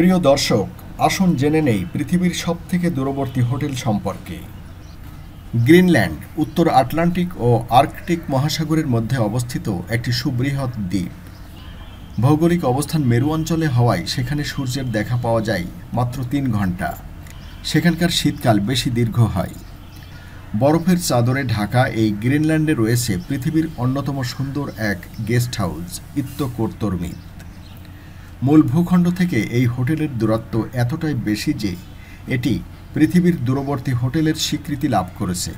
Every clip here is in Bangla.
প্রিয় দর্শক আসুন জেনে নেই পৃথিবীর সব থেকে দূরবর্তী হোটেল সম্পর্কে গ্রিনল্যান্ড উত্তর আটলান্টিক ও আর্কটিক মহাসাগরের মধ্যে অবস্থিত একটি সুবৃহৎ দ্বীপ ভৌগোলিক অবস্থান মেরু অঞ্চলে হওয়ায় সেখানে সূর্যের দেখা পাওয়া যায় মাত্র তিন ঘন্টা সেখানকার শীতকাল বেশি দীর্ঘ হয় বরফের চাদরে ঢাকা এই গ্রিনল্যান্ডে রয়েছে পৃথিবীর অন্যতম সুন্দর এক গেস্ট হাউস ইত্তকোরতর্মী মূল ভূখণ্ড থেকে এই হোটেলের দূরত্ব এতটাই বেশি যে এটি পৃথিবীর দূরবর্তী হোটেলের স্বীকৃতি লাভ করেছে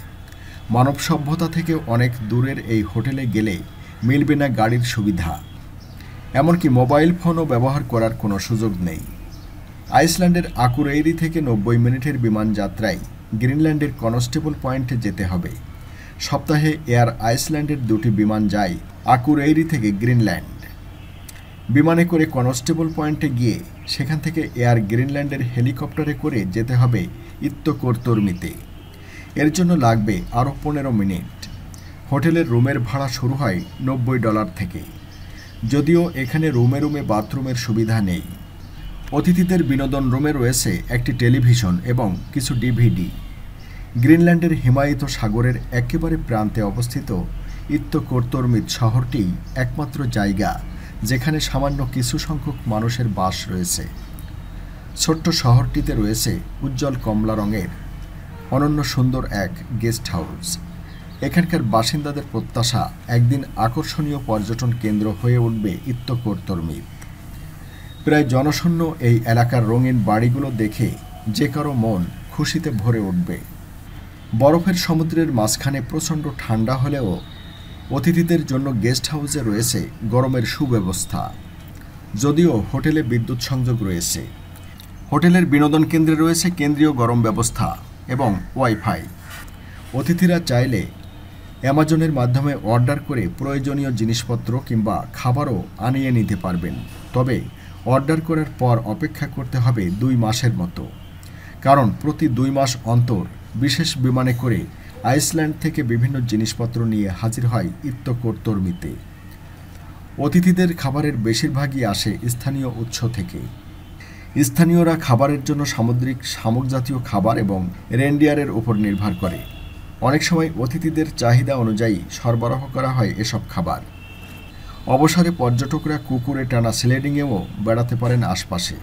মানব সভ্যতা থেকে অনেক দূরের এই হোটেলে গেলে মিলবে না গাড়ির সুবিধা এমনকি মোবাইল ফোনও ব্যবহার করার কোনো সুযোগ নেই আইসল্যান্ডের আকুরেইরি থেকে নব্বই মিনিটের বিমান যাত্রায় গ্রিনল্যান্ডের কনস্টেবল পয়েন্টে যেতে হবে সপ্তাহে এয়ার আইসল্যান্ডের দুটি বিমান যায় আকুরেইরি থেকে গ্রিনল্যান্ড বিমানে করে কনস্টেবল পয়েন্টে গিয়ে সেখান থেকে এয়ার গ্রিনল্যান্ডের হেলিকপ্টারে করে যেতে হবে ইত্তকোরতর্মিতে এর জন্য লাগবে আরও পনেরো মিনিট হোটেলের রুমের ভাড়া শুরু হয় নব্বই ডলার থেকে যদিও এখানে রুমে রুমে বাথরুমের সুবিধা নেই অতিথিদের বিনোদন রুমে রয়েছে একটি টেলিভিশন এবং কিছু ডিভিডি গ্রিনল্যান্ডের হিমায়িত সাগরের একেবারে প্রান্তে অবস্থিত ইত্তকোরতর্মিত শহরটি একমাত্র জায়গা যেখানে সামান্য কিছু সংখ্যক মানুষের বাস রয়েছে ছোট্ট শহরটিতে রয়েছে উজ্জ্বল কমলা রঙের অনন্য সুন্দর এক গেস্ট হাউস এখানকার বাসিন্দাদের প্রত্যাশা একদিন আকর্ষণীয় পর্যটন কেন্দ্র হয়ে উঠবে ইত্যকর্তর্মিত প্রায় জনশূন্য এই এলাকার রঙিন বাড়িগুলো দেখে যে কারো মন খুশিতে ভরে উঠবে বরফের সমুদ্রের মাঝখানে প্রচণ্ড ঠান্ডা হলেও অতিথিদের জন্য গেস্ট হাউসে রয়েছে গরমের সুব্যবস্থা যদিও হোটেলে বিদ্যুৎ সংযোগ রয়েছে হোটেলের বিনোদন কেন্দ্রে রয়েছে কেন্দ্রীয় গরম ব্যবস্থা এবং ওয়াইফাই অতিথিরা চাইলে অ্যামাজনের মাধ্যমে অর্ডার করে প্রয়োজনীয় জিনিসপত্র কিংবা খাবারও আনিয়ে নিতে পারবেন তবে অর্ডার করার পর অপেক্ষা করতে হবে দুই মাসের মতো কারণ প্রতি দুই মাস অন্তর বিশেষ বিমানে করে আইসল্যান্ড থেকে বিভিন্ন জিনিসপত্র নিয়ে হাজির হয় তর্মিতে অতিথিদের খাবারের বেশিরভাগই আসে স্থানীয় উৎস থেকে স্থানীয়রা খাবারের জন্য সামুদ্রিক শামুক জাতীয় খাবার এবং রেন্ডিয়ারের উপর নির্ভর করে অনেক সময় অতিথিদের চাহিদা অনুযায়ী সরবরাহ করা হয় এসব খাবার অবসরে পর্যটকরা কুকুরে টানা স্লেডিংয়েও বেড়াতে পারেন আশপাশে